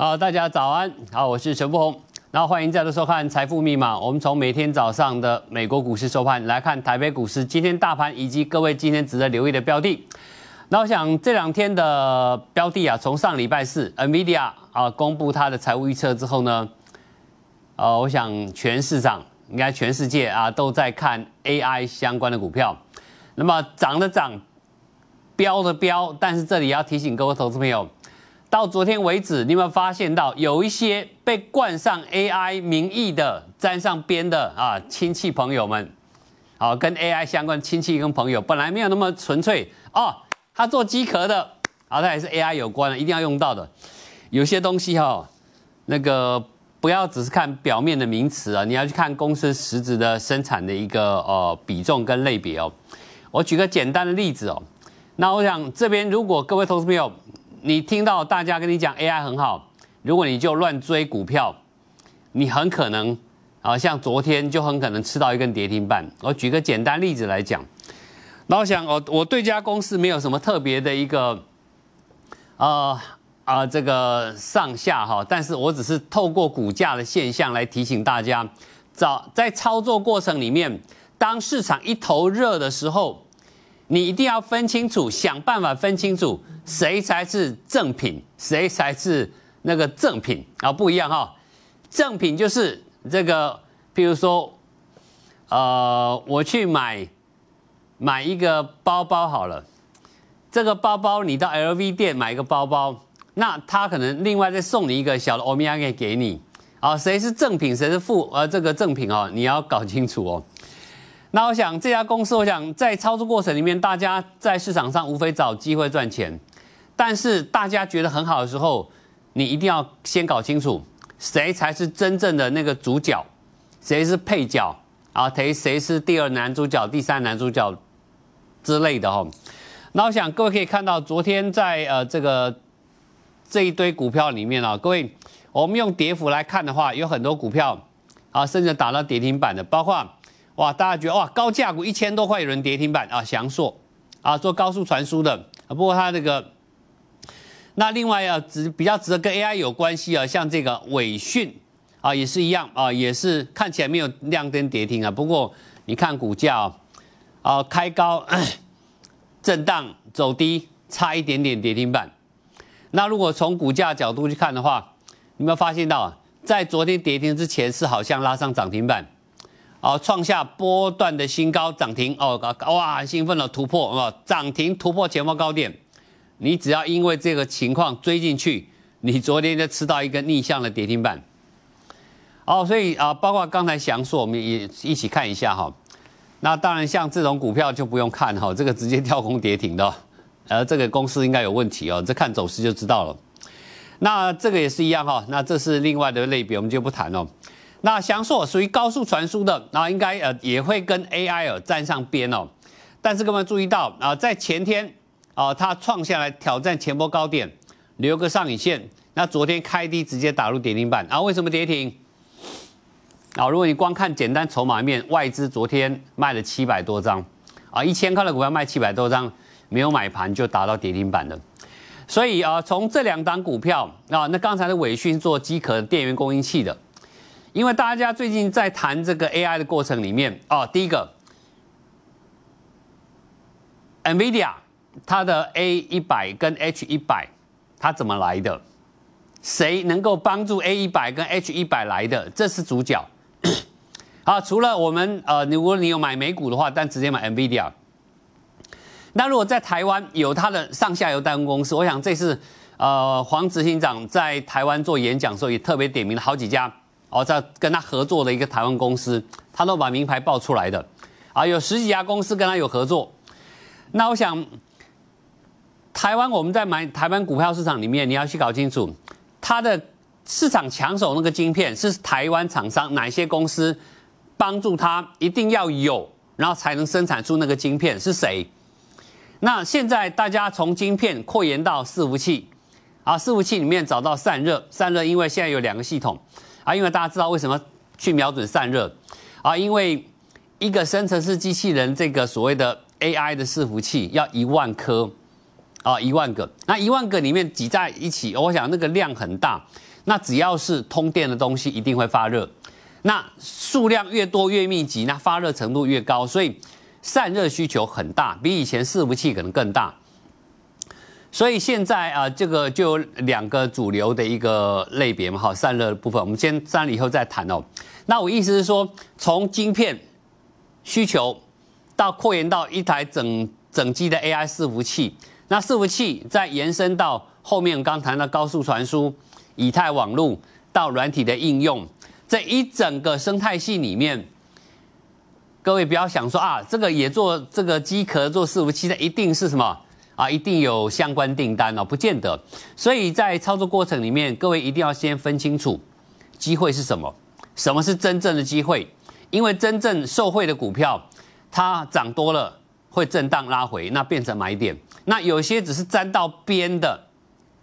好，大家早安，好，我是陈福然那欢迎再度收看《财富密码》。我们从每天早上的美国股市收盘来看台北股市今天大盘以及各位今天值得留意的标的。那我想这两天的标的啊，从上礼拜四 NVIDIA 啊公布它的财务预测之后呢，呃，我想全市场应该全世界啊都在看 AI 相关的股票，那么涨的涨，标的标，但是这里要提醒各位投资朋友。到昨天为止，你有没有发现到有一些被冠上 AI 名义的沾上边的啊亲戚朋友们，好跟 AI 相关亲戚跟朋友本来没有那么纯粹哦，他做机壳的，好他也是 AI 有关的，一定要用到的，有些东西哈，那个不要只是看表面的名词啊，你要去看公司实质的生产的一个呃比重跟类别哦。我举个简单的例子哦，那我想这边如果各位投资朋友。你听到大家跟你讲 AI 很好，如果你就乱追股票，你很可能，啊，像昨天就很可能吃到一根跌停板。我举个简单例子来讲，那我想，我我对家公司没有什么特别的一个，啊啊，这个上下哈，但是我只是透过股价的现象来提醒大家，早在操作过程里面，当市场一头热的时候。你一定要分清楚，想办法分清楚谁才是正品，谁才是那个正品啊？不一样哈，正品就是这个，譬如说，呃，我去买买一个包包好了，这个包包你到 LV 店买一个包包，那他可能另外再送你一个小的欧米茄给你啊？谁是正品，谁是负呃这个正品哦，你要搞清楚哦。那我想这家公司，我想在操作过程里面，大家在市场上无非找机会赚钱，但是大家觉得很好的时候，你一定要先搞清楚谁才是真正的那个主角，谁是配角啊？谁谁是第二男主角、第三男主角之类的哈。那我想各位可以看到，昨天在呃这个这一堆股票里面啊，各位我们用跌幅来看的话，有很多股票啊，甚至打到跌停板的，包括。哇，大家觉得哇，高价股一千多块有人跌停板啊，翔硕啊，做高速传输的啊，不过它这个那另外要值比较值得跟 AI 有关系啊，像这个伟讯啊，也是一样啊，也是看起来没有亮灯跌停啊，不过你看股价啊，啊开高 震荡走低，差一点点跌停板。那如果从股价角度去看的话，有没有发现到在昨天跌停之前是好像拉上涨停板？哦，创下波段的新高涨停哦，哇，兴奋了，突破哦，涨停突破前方高点，你只要因为这个情况追进去，你昨天就吃到一个逆向的跌停板。哦，所以啊，包括刚才详述，我们也一起看一下哈。那当然，像这种股票就不用看哈，这个直接跳空跌停的，而 这个公司应该有问题哦，这看走势就知道了。那这个也是一样哈，那这是另外的类别，我们就不谈了。那翔硕属于高速传输的，那应该呃也会跟 AI 呃沾上边哦。但是各位注意到啊，在前天啊，它创下来挑战前波高点，留个上影线。那昨天开低直接打入跌停板啊？为什么跌停？啊，如果你光看简单筹码面，外资昨天卖了七百多张啊，一千块的股票卖七百多张，没有买盘就打到跌停板了。所以啊，从这两档股票啊，那刚才的伟讯做机壳电源供应器的。因为大家最近在谈这个 AI 的过程里面，哦，第一个，NVIDIA 它的 A 一百跟 H 一百，它怎么来的？谁能够帮助 A 一百跟 H 一百来的？这是主角。好，除了我们呃，如果你有买美股的话，但直接买 NVIDIA。那如果在台湾有它的上下游代工公司，我想这次呃黄执行长在台湾做演讲时候，也特别点名了好几家。哦，在跟他合作的一个台湾公司，他都把名牌爆出来的，啊，有十几家公司跟他有合作。那我想，台湾我们在买台湾股票市场里面，你要去搞清楚，它的市场抢手那个晶片是台湾厂商哪些公司帮助他一定要有，然后才能生产出那个晶片是谁？那现在大家从晶片扩延到伺服器，啊，伺服器里面找到散热，散热因为现在有两个系统。啊，因为大家知道为什么去瞄准散热啊？因为一个生成式机器人这个所谓的 AI 的伺服器要一万颗啊，一万个，那一万个里面挤在一起，我想那个量很大。那只要是通电的东西一定会发热，那数量越多越密集，那发热程度越高，所以散热需求很大，比以前伺服器可能更大。所以现在啊，这个就有两个主流的一个类别嘛，哈，散热的部分，我们先散了以后再谈哦。那我意思是说，从晶片需求到扩延到一台整整机的 AI 伺服器，那伺服器再延伸到后面我刚谈到高速传输、以太网络到软体的应用，这一整个生态系里面，各位不要想说啊，这个也做这个机壳做伺服器的，一定是什么？啊，一定有相关订单哦，不见得。所以在操作过程里面，各位一定要先分清楚，机会是什么，什么是真正的机会。因为真正受惠的股票，它涨多了会震荡拉回，那变成买点。那有些只是沾到边的，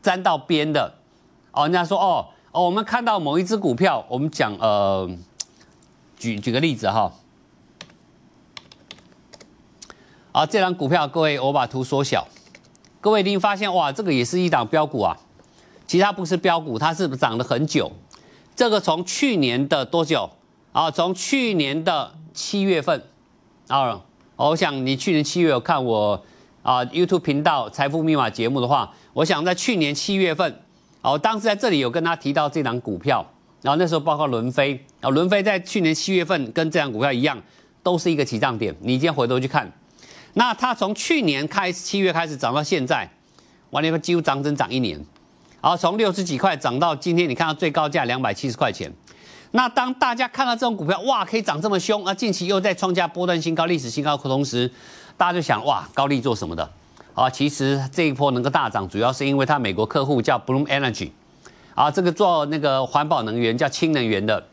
沾到边的。哦，人家说哦哦，我们看到某一只股票，我们讲呃，举举个例子哈。啊，这张股票，各位，我把图缩小。各位已经发现哇，这个也是一档标股啊，其实它不是标股，它是涨了很久。这个从去年的多久啊？从去年的七月份啊，我想你去年七月有看我啊 YouTube 频道《财富密码》节目的话，我想在去年七月份，哦，当时在这里有跟他提到这档股票，然后那时候包括伦飞啊，伦飞在去年七月份跟这档股票一样，都是一个起涨点。你今天回头去看。那它从去年开七月开始涨到现在，完了以后几乎涨整整涨一年，然后从六十几块涨到今天，你看到最高价两百七十块钱。那当大家看到这种股票，哇，可以涨这么凶，啊！近期又在创下波段新高、历史新高的同时，大家就想，哇，高利做什么的？啊，其实这一波能够大涨，主要是因为它美国客户叫 Bloom Energy，啊，这个做那个环保能源、叫氢能源的，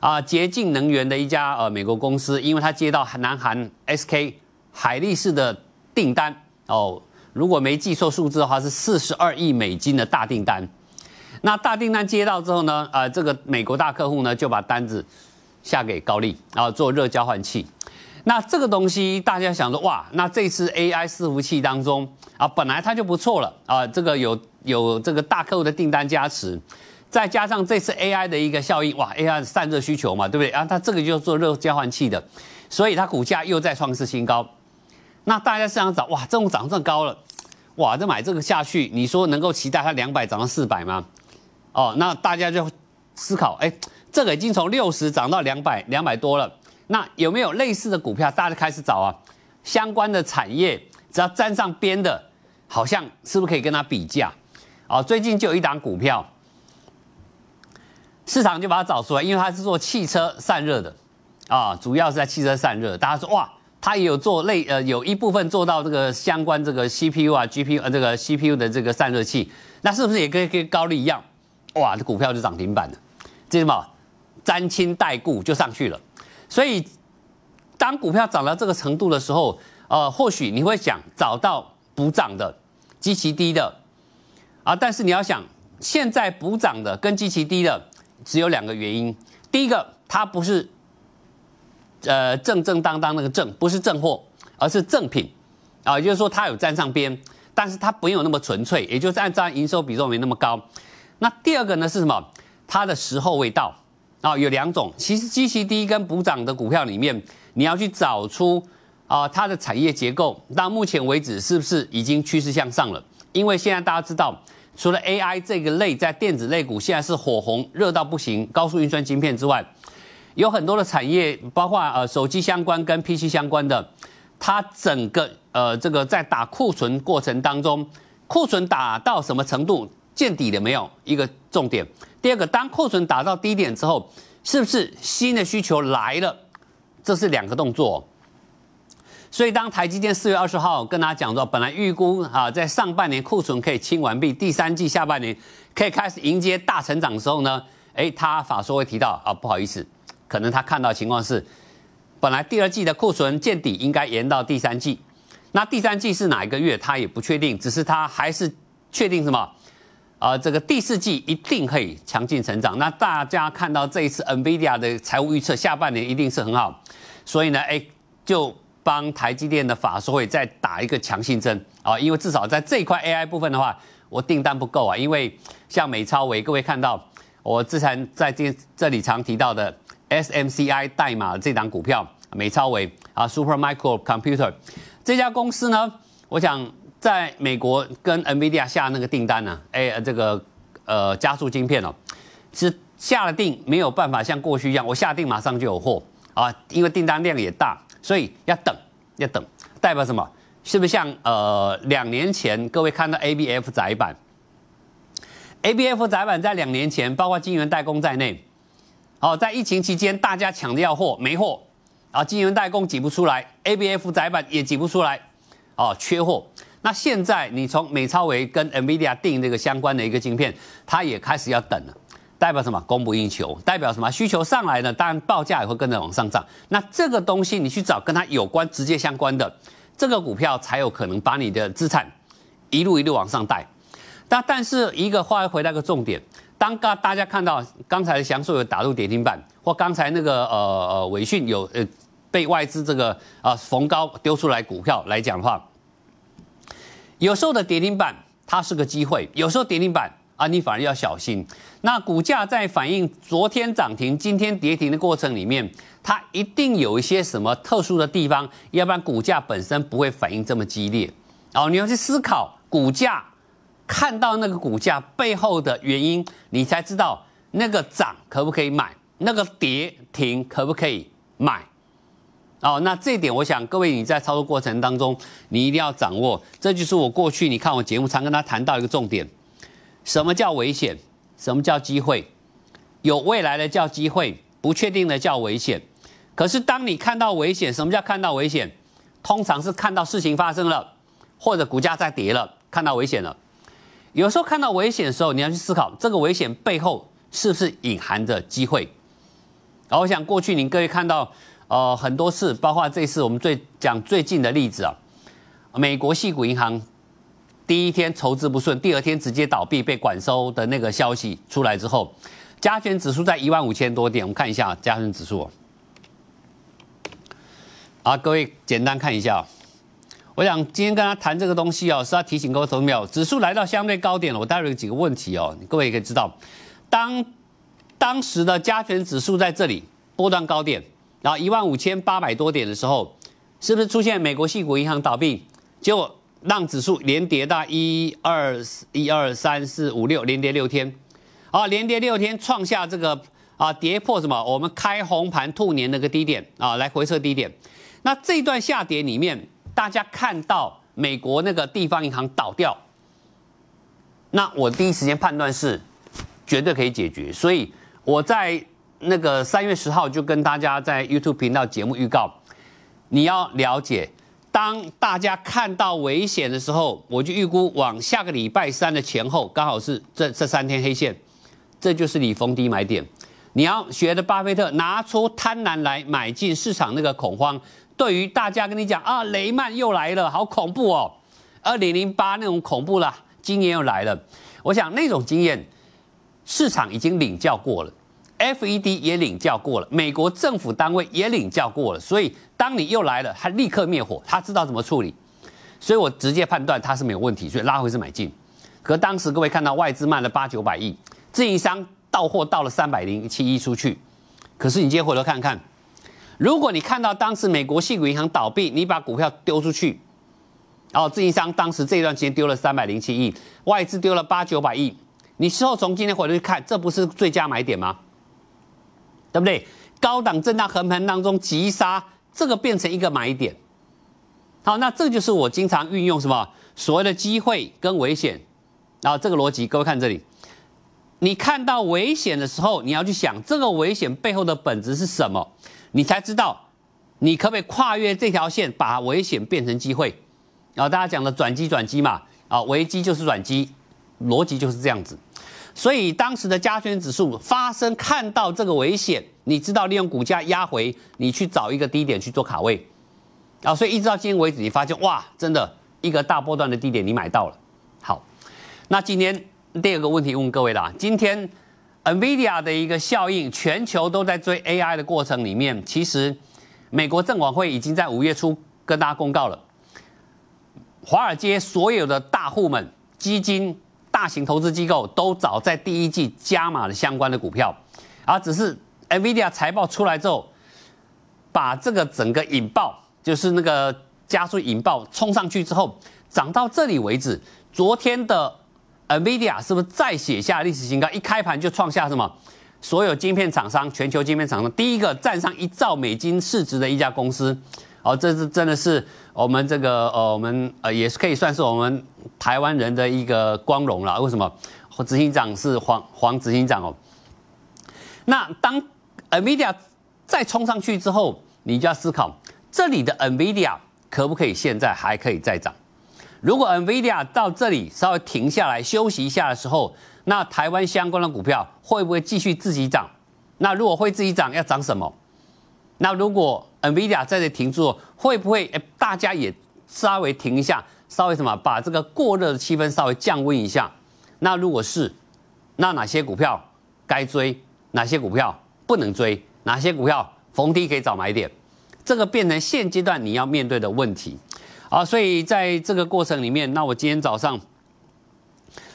啊，洁净能源的一家呃美国公司，因为它接到南韩 SK。海力士的订单哦，如果没记错数字的话，是四十二亿美金的大订单。那大订单接到之后呢，呃，这个美国大客户呢就把单子下给高然后做热交换器。那这个东西大家想说哇，那这次 AI 伺服器当中啊，本来它就不错了啊，这个有有这个大客户的订单加持，再加上这次 AI 的一个效应，哇，AI 散热需求嘛，对不对啊？它这个就做热交换器的，所以它股价又在创历新高。那大家是想找哇，这种涨这么高了，哇，这买这个下去，你说能够期待它两百涨到四百吗？哦，那大家就思考，哎，这个已经从六十涨到两百，两百多了，那有没有类似的股票？大家开始找啊，相关的产业只要沾上边的，好像是不是可以跟它比价？哦，最近就有一档股票，市场就把它找出来，因为它是做汽车散热的，啊，主要是在汽车散热，大家说哇。它也有做类呃，有一部分做到这个相关这个 CPU 啊、GPU 呃，这个 CPU 的这个散热器，那是不是也可以跟高利一样？哇，这股票就涨停板了，这什么沾亲带故就上去了。所以当股票涨到这个程度的时候，呃，或许你会想找到补涨的、极其低的啊，但是你要想，现在补涨的跟极其低的只有两个原因，第一个它不是。呃，正正当当那个正不是正货，而是正品，啊，也就是说它有站上边，但是它没有那么纯粹，也就是按照营收比重没那么高。那第二个呢是什么？它的时候未到，啊，有两种。其实基期第一根补涨的股票里面，你要去找出啊它的产业结构到目前为止是不是已经趋势向上了？因为现在大家知道，除了 AI 这个类在电子类股现在是火红热到不行，高速运算晶片之外。有很多的产业，包括呃手机相关跟 PC 相关的，它整个呃这个在打库存过程当中，库存打到什么程度见底了没有？一个重点。第二个，当库存打到低点之后，是不是新的需求来了？这是两个动作。所以当台积电四月二十号跟大家讲说，本来预估啊在上半年库存可以清完毕，第三季下半年可以开始迎接大成长的时候呢，诶，他法说会提到啊不好意思。可能他看到情况是，本来第二季的库存见底应该延到第三季，那第三季是哪一个月他也不确定，只是他还是确定什么？啊，这个第四季一定可以强劲成长。那大家看到这一次 Nvidia 的财务预测，下半年一定是很好，所以呢，哎，就帮台积电的法说会再打一个强心针啊，因为至少在这一块 AI 部分的话，我订单不够啊，因为像美超伟，各位看到我之前在这这里常提到的。SMCI 代码的这档股票，美超伟啊，Super Micro Computer 这家公司呢，我想在美国跟 NVIDIA 下那个订单呢，哎，这个呃加速晶片哦，是下了定没有办法像过去一样，我下定马上就有货啊，因为订单量也大，所以要等要等，代表什么？是不是像呃两年前各位看到 ABF 窄板，ABF 窄板在两年前，包括晶圆代工在内。哦，在疫情期间，大家抢着要货，没货，啊，金圆代工挤不出来，A B F 窄板也挤不出来，哦，缺货。那现在你从美超维跟 Nvidia 定这个相关的一个晶片，它也开始要等了，代表什么？供不应求，代表什么？需求上来呢，当然报价也会跟着往上涨。那这个东西你去找跟它有关、直接相关的这个股票，才有可能把你的资产一路一路往上带。但但是一个话又回到一个重点。当个大家看到刚才的祥述有打入跌停板，或刚才那个呃呃伟讯有呃被外资这个啊逢高丢出来股票来讲话，有时候的跌停板它是个机会，有时候跌停板啊你反而要小心。那股价在反映昨天涨停、今天跌停的过程里面，它一定有一些什么特殊的地方，要不然股价本身不会反应这么激烈。哦，你要去思考股价。看到那个股价背后的原因，你才知道那个涨可不可以买，那个跌停可不可以买。哦，那这一点，我想各位你在操作过程当中，你一定要掌握。这就是我过去你看我节目常跟他谈到一个重点：什么叫危险？什么叫机会？有未来的叫机会，不确定的叫危险。可是当你看到危险，什么叫看到危险？通常是看到事情发生了，或者股价在跌了，看到危险了。有时候看到危险的时候，你要去思考这个危险背后是不是隐含着机会。我想过去您各位看到，呃，很多次，包括这次我们最讲最近的例子啊，美国系股银行第一天筹资不顺，第二天直接倒闭被管收的那个消息出来之后，加权指数在一万五千多点，我们看一下加权指数。好，各位简单看一下。我想今天跟他谈这个东西哦，是要提醒各位朋友，指数来到相对高点了。我带有几个问题哦，各位也可以知道，当当时的加权指数在这里波段高点，然后一万五千八百多点的时候，是不是出现美国系股银行倒闭，结果让指数连跌到一二一二三四五六，连跌六天，啊，连跌六天创下这个啊，跌破什么？我们开红盘兔年那个低点啊，来回撤低点。那这段下跌里面。大家看到美国那个地方银行倒掉，那我第一时间判断是绝对可以解决，所以我在那个三月十号就跟大家在 YouTube 频道节目预告，你要了解，当大家看到危险的时候，我就预估往下个礼拜三的前后，刚好是这这三天黑线，这就是你逢低买点。你要学的巴菲特拿出贪婪来买进市场那个恐慌，对于大家跟你讲啊，雷曼又来了，好恐怖哦，二零零八那种恐怖啦，今年又来了，我想那种经验市场已经领教过了，F E D 也领教过了，美国政府单位也领教过了，所以当你又来了，他立刻灭火，他知道怎么处理，所以我直接判断他是没有问题，所以拉回是买进。可当时各位看到外资卖了八九百亿，自营商。到货到了三百零七亿出去，可是你今天回头看看，如果你看到当时美国信股银行倒闭，你把股票丢出去，然后自营商当时这一段时间丢了三百零七亿，外资丢了八九百亿，你事后从今天回头去看，这不是最佳买点吗？对不对？高档震荡横盘当中急杀，这个变成一个买点。好，那这就是我经常运用什么所谓的机会跟危险，然后这个逻辑，各位看这里。你看到危险的时候，你要去想这个危险背后的本质是什么，你才知道你可不可以跨越这条线，把危险变成机会。然后大家讲的转机转机嘛，啊，危机就是转机，逻辑就是这样子。所以当时的加权指数发生看到这个危险，你知道利用股价压回，你去找一个低点去做卡位。啊，所以一直到今天为止，你发现哇，真的一个大波段的低点你买到了。好，那今天。第二个问题问各位啦，今天 Nvidia 的一个效应，全球都在追 AI 的过程里面，其实美国证管会已经在五月初跟大家公告了，华尔街所有的大户们、基金、大型投资机构都早在第一季加码了相关的股票，而只是 Nvidia 财报出来之后，把这个整个引爆，就是那个加速引爆、冲上去之后，涨到这里为止，昨天的。NVIDIA 是不是再写下历史新高？一开盘就创下什么？所有晶片厂商、全球晶片厂商第一个站上一兆美金市值的一家公司。哦，这是真的是我们这个呃，我们呃，也是可以算是我们台湾人的一个光荣了。为什么？执行长是黄黄执行长哦。那当 NVIDIA 再冲上去之后，你就要思考，这里的 NVIDIA 可不可以现在还可以再涨？如果 Nvidia 到这里稍微停下来休息一下的时候，那台湾相关的股票会不会继续自己涨？那如果会自己涨，要涨什么？那如果 Nvidia 在这停住，会不会大家也稍微停一下，稍微什么，把这个过热的气氛稍微降温一下？那如果是，那哪些股票该追，哪些股票不能追，哪些股票逢低可以找买点？这个变成现阶段你要面对的问题。啊，所以在这个过程里面，那我今天早上，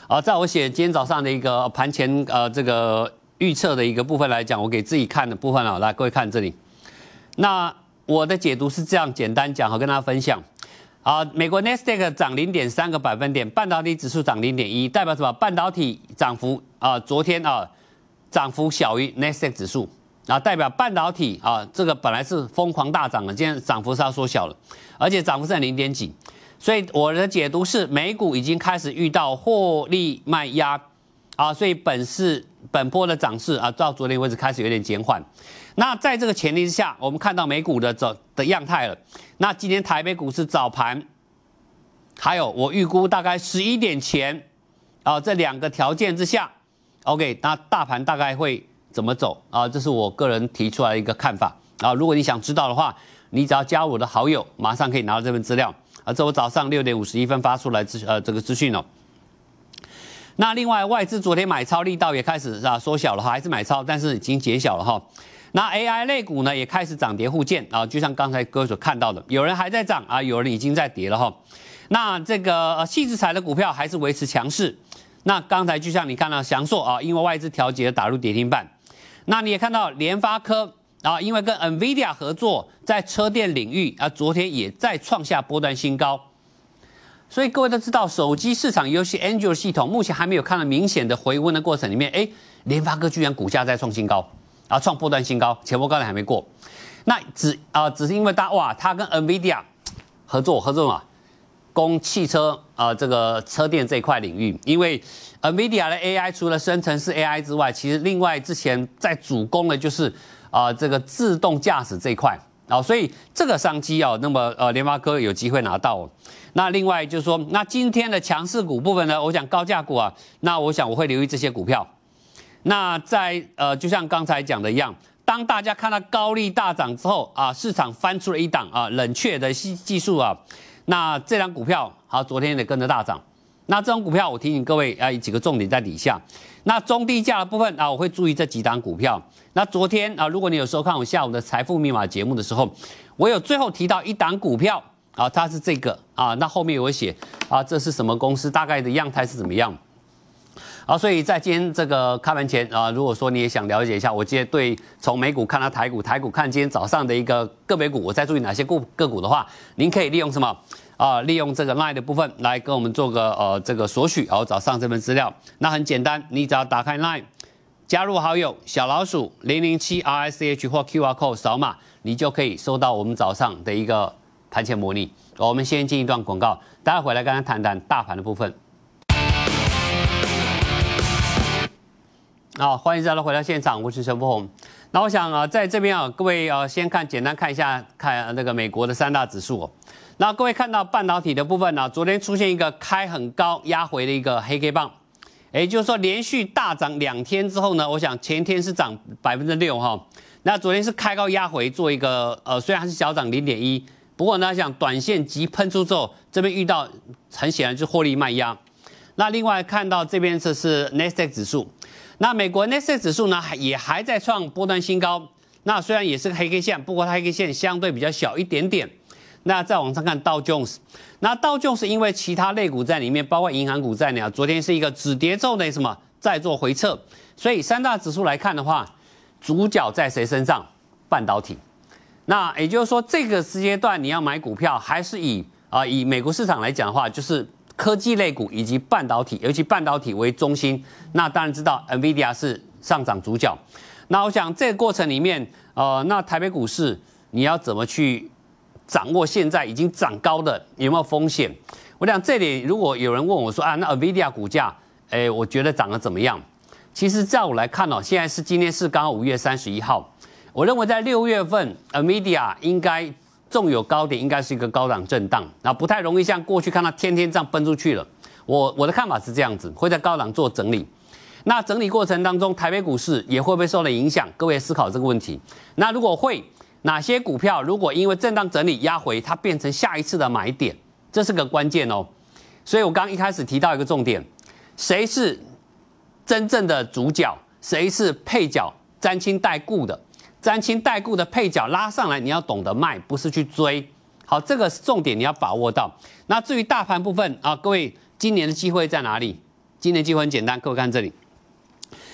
啊，在我写今天早上的一个盘前呃这个预测的一个部分来讲，我给自己看的部分啊，来各位看这里。那我的解读是这样，简单讲，好跟大家分享。啊，美国 n s t 达克涨零点三个百分点，半导体指数涨零点一，代表什么？半导体涨幅啊，昨天啊涨幅小于 n s t a 克指数。啊，代表半导体啊，这个本来是疯狂大涨的，今天涨幅是要缩小了，而且涨幅在零点几，所以我的解读是，美股已经开始遇到获利卖压，啊，所以本市本波的涨势啊，到昨天为止开始有点减缓。那在这个前提之下，我们看到美股的走的样态了。那今天台北股市早盘，还有我预估大概十一点前，啊，这两个条件之下，OK，那大盘大概会。怎么走啊？这是我个人提出来一个看法啊。如果你想知道的话，你只要加我的好友，马上可以拿到这份资料。啊，这我早上六点五十一分发出来资呃这个资讯了。那另外外资昨天买超力道也开始是吧缩小了哈，还是买超，但是已经减小了哈。那 AI 类股呢也开始涨跌互见啊，就像刚才各位所看到的，有人还在涨啊，有人已经在跌了哈。那这个细致彩的股票还是维持强势。那刚才就像你看到祥硕啊，因为外资调节打入跌停板。那你也看到联发科啊，因为跟 NVIDIA 合作，在车电领域啊，昨天也在创下波段新高。所以各位都知道，手机市场尤其 Android 系统，目前还没有看到明显的回温的过程里面，哎，联发科居然股价在创新高，啊，创波段新高，前波高点还没过。那只啊，只是因为大哇，他跟 NVIDIA 合作合作嘛。攻汽车啊，这个车电这一块领域，因为 Nvidia 的 AI 除了生成式 AI 之外，其实另外之前在主攻的就是啊这个自动驾驶这一块啊，所以这个商机啊，那么呃联发科有机会拿到。那另外就是说，那今天的强势股部分呢，我想高价股啊，那我想我会留意这些股票。那在呃就像刚才讲的一样，当大家看到高利大涨之后啊，市场翻出了一档啊，冷却的技技术啊。那这张股票好，昨天也跟着大涨。那这张股票，我提醒各位啊，有几个重点在底下。那中低价的部分啊，我会注意这几档股票。那昨天啊，如果你有收看我下午的财富密码节目的时候，我有最后提到一档股票啊，它是这个啊，那后面我写啊，这是什么公司，大概的样态是怎么样。好，所以在今天这个开盘前啊，如果说你也想了解一下，我今天对从美股看台股，台股看今天早上的一个个别股，我在注意哪些个个股的话，您可以利用什么啊？利用这个 LINE 的部分来跟我们做个呃这个索取。好，早上这份资料，那很简单，你只要打开 LINE，加入好友小老鼠零零七 R S H 或 Q R Code 扫码，你就可以收到我们早上的一个盘前模拟。我们先进一段广告，待会回来跟他谈谈大盘的部分。好，欢迎大家回到现场，我是陈福宏。那我想啊，在这边啊，各位啊，先看简单看一下，看那个美国的三大指数。那各位看到半导体的部分呢，昨天出现一个开很高压回的一个黑 K 棒，也就是说连续大涨两天之后呢，我想前天是涨百分之六哈，那昨天是开高压回做一个呃，虽然是小涨零点一，不过呢，想短线急喷出之后，这边遇到很显然就是获利卖压。那另外看到这边这是 n e s t e q 指数。那美国 n 斯 s 克指数呢，也还在创波段新高。那虽然也是个黑 K 线，不过它黑 K 线相对比较小一点点。那再往上看道琼斯，那道琼斯因为其他类股在里面，包括银行股在内啊，昨天是一个止跌后的什么，在做回撤。所以三大指数来看的话，主角在谁身上？半导体。那也就是说，这个时间段你要买股票，还是以啊以美国市场来讲的话，就是。科技类股以及半导体，尤其半导体为中心，那当然知道 Nvidia 是上涨主角。那我想这个过程里面，呃，那台北股市你要怎么去掌握现在已经涨高的有没有风险？我想这里如果有人问我说啊，那 Nvidia 股价，哎，我觉得涨得怎么样？其实在我来看哦，现在是今天是刚五月三十一号，我认为在六月份 Nvidia 应该。纵有高点，应该是一个高档震荡，那不太容易像过去看到天天这样崩出去了。我我的看法是这样子，会在高档做整理。那整理过程当中，台北股市也会不会受到影响？各位思考这个问题。那如果会，哪些股票如果因为震荡整理压回，它变成下一次的买点，这是个关键哦。所以我刚一开始提到一个重点，谁是真正的主角，谁是配角，沾亲带故的。三清带故的配角拉上来，你要懂得卖，不是去追。好，这个是重点，你要把握到。那至于大盘部分啊，各位今年的机会在哪里？今年机会很简单，各位看这里。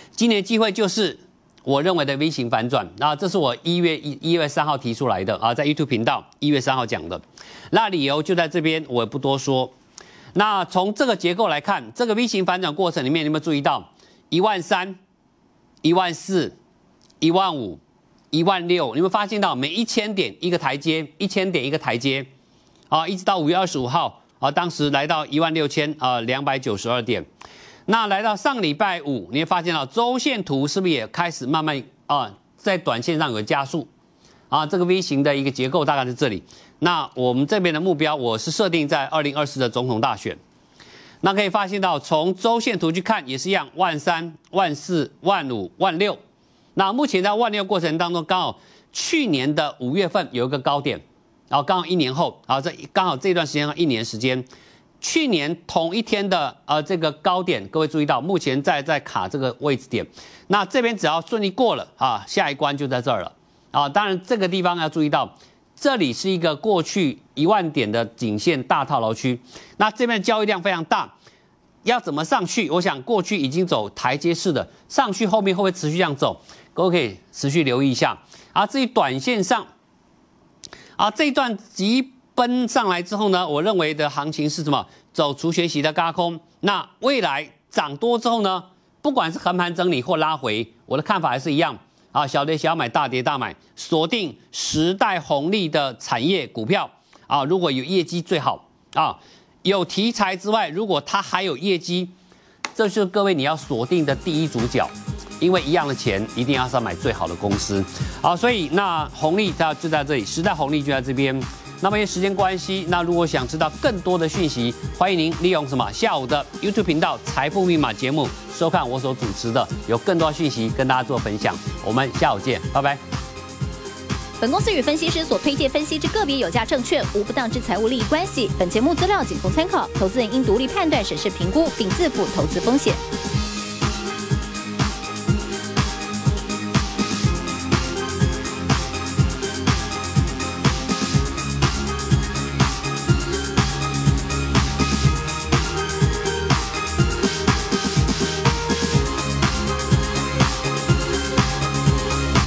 今年机会就是我认为的 V 型反转。那这是我一月一、一月三号提出来的啊，在 YouTube 频道一月三号讲的。那理由就在这边，我也不多说。那从这个结构来看，这个 V 型反转过程里面，有没有注意到一万三、一万四、一万五？一万六，你们发现到每一千点一个台阶，一千点一个台阶，啊，一直到五月二十五号，啊，当时来到一万六千，啊两百九十二点，那来到上礼拜五，你会发现到周线图是不是也开始慢慢啊，在短线上有加速，啊，这个 V 型的一个结构大概在这里。那我们这边的目标，我是设定在二零二四的总统大选，那可以发现到从周线图去看也是一样，万三、万四、万五、万六。那目前在万六过程当中，刚好去年的五月份有一个高点，然后刚好一年后，啊，这刚好这段时间一年时间，去年同一天的呃这个高点，各位注意到，目前在在卡这个位置点，那这边只要顺利过了啊，下一关就在这儿了啊。当然这个地方要注意到，这里是一个过去一万点的颈线大套牢区，那这边交易量非常大，要怎么上去？我想过去已经走台阶式的上去，后面会不会持续这样走？OK，持续留意一下。啊，至于短线上，啊，这一段急奔上来之后呢，我认为的行情是什么？走除学习的高空。那未来涨多之后呢，不管是横盘整理或拉回，我的看法还是一样。啊，小跌小买，大跌大买，锁定时代红利的产业股票。啊，如果有业绩最好。啊，有题材之外，如果它还有业绩，这是各位你要锁定的第一主角。因为一样的钱，一定要是要买最好的公司，好，所以那红利它就在这里，时代红利就在这边。那么因为时间关系，那如果想知道更多的讯息，欢迎您利用什么下午的 YouTube 频道《财富密码》节目收看我所主持的，有更多讯息跟大家做分享。我们下午见，拜拜。本公司与分析师所推介分析之个别有价证券无不当之财务利益关系，本节目资料仅供参考，投资人应独立判断、审视、评估并自负投资风险。